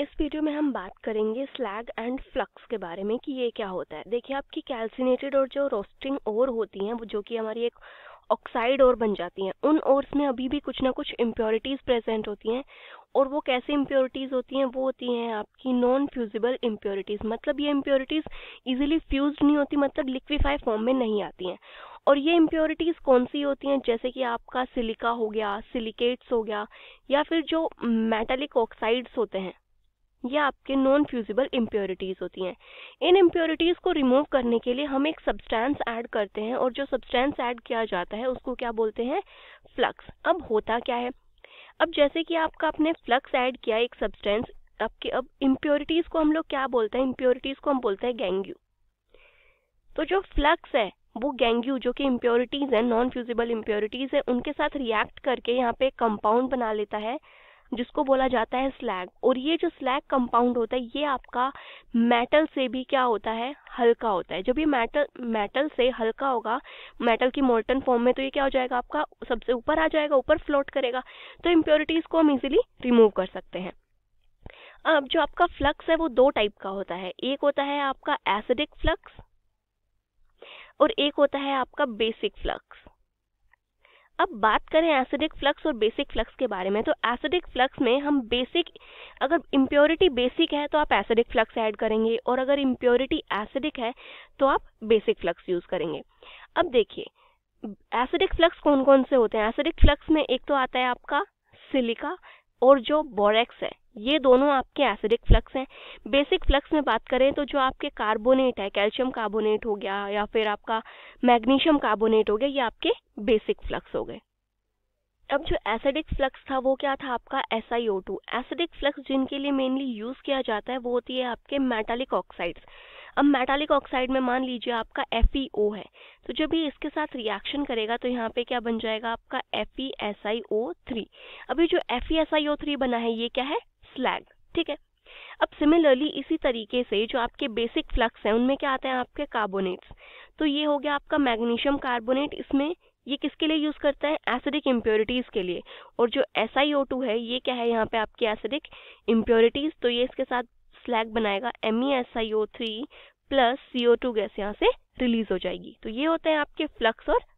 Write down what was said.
इस वीडियो में हम बात करेंगे स्लैग एंड फ्लक्स के बारे में कि ये क्या होता है देखिए आपकी कैल्सिनेटेड और जो रोस्टिंग ओर होती हैं जो कि हमारी एक ऑक्साइड और बन जाती हैं उन ओर्स में अभी भी कुछ ना कुछ इम्प्योरिटीज़ प्रेजेंट होती हैं और वो कैसे इम्प्योरिटीज़ होती हैं वो होती हैं आपकी नॉन फ्यूजिबल इम्प्योरिटीज़ मतलब ये इम्प्योरिटीज़ ईजिली फ्यूज नहीं होती मतलब लिक्विफाई फॉर्म में नहीं आती हैं और ये इम्प्योरिटीज़ कौन सी होती हैं जैसे कि आपका सिलिका हो गया सिलिकेट्स हो गया या फिर जो मेटलिक ऑक्साइड्स होते हैं ये आपके नॉन फ्यूजिबल इम्प्योरिटीज़ होती हैं इन इम्प्योरिटीज़ को रिमूव करने के लिए हम एक सब्सटेंस ऐड करते हैं और जो सब्सटेंस ऐड किया जाता है उसको क्या बोलते हैं फ्लक्स अब होता क्या है अब जैसे कि आपका आपने फ्लक्स ऐड किया एक सब्सटेंस आपके अब इम्प्योरिटीज़ को हम लोग क्या बोलते हैं इम्प्योरिटीज़ को हम बोलते हैं गेंग्यू तो जो फ्लक्स है वो गेंग्यू जो कि इम्प्योरिटीज़ हैं नॉन फ्यूजिबल इम्प्योरिटीज़ है उनके साथ रिएक्ट करके यहाँ पे कंपाउंड बना लेता है जिसको बोला जाता है स्लैग और ये जो स्लैग कंपाउंड होता है ये आपका मेटल से भी क्या होता है हल्का होता है जब ये मेटल मेटल से हल्का होगा मेटल की मोल्टन फॉर्म में तो ये क्या हो जाएगा आपका सबसे ऊपर आ जाएगा ऊपर फ्लोट करेगा तो इम्प्योरिटीज को हम इजिली रिमूव कर सकते हैं अब जो आपका फ्लक्स है वो दो टाइप का होता है एक होता है आपका एसिडिक फ्लक्स और एक होता है आपका बेसिक फ्लक्स अब बात करें एसिडिक फ्लक्स और बेसिक फ्लक्स के बारे में तो एसिडिक फ्लक्स में हम बेसिक अगर इम्प्योरिटी बेसिक है तो आप एसिडिक फ्लक्स ऐड करेंगे और अगर इम्प्योरिटी एसिडिक है तो आप बेसिक फ्लक्स यूज़ करेंगे अब देखिए एसिडिक फ्लक्स कौन कौन से होते हैं एसिडिक फ्लक्स में एक तो आता है आपका सिलिका और जो बोरेक्स है ये दोनों आपके एसिडिक फ्लक्स हैं बेसिक फ्लक्स में बात करें तो जो आपके कार्बोनेट है कैल्शियम कार्बोनेट हो गया या फिर आपका मैग्नीशियम कार्बोनेट हो गया ये आपके बेसिक फ्लक्स हो गए अब जो एसिडिक फ्लक्स था वो क्या था आपका S I O two acidic flux जिनके लिए मेनली यूज़ किया जाता है वो होती है आपके मेटालिक ऑक्साइड्स अब मेटालिक ऑक्साइड में मान लीजिए आपका एफ e है तो जब ये इसके साथ रिएक्शन करेगा तो यहाँ पे क्या बन जाएगा आपका F E S I O three अभी जो F E S I O three बना है ये क्या है स्लैग ठीक है अब सिमिलरली इसी तरीके से जो आपके बेसिक फ्लक्स हैं उनमें क्या आते हैं आपके कार्बोनेट्स तो ये हो गया आपका मैग्नीशियम कार्बोनेट इसमें ये किसके लिए यूज़ करता है एसिडिक इम्प्योरिटीज़ के लिए और जो एस है ये क्या है यहाँ पे आपके एसिडिक इम्प्योरिटीज़ तो ये इसके साथ स्लैग बनाएगा M E S I O three plus C O two gas यहाँ से रिलीज हो जाएगी तो ये होते हैं आपके फ्लक्स और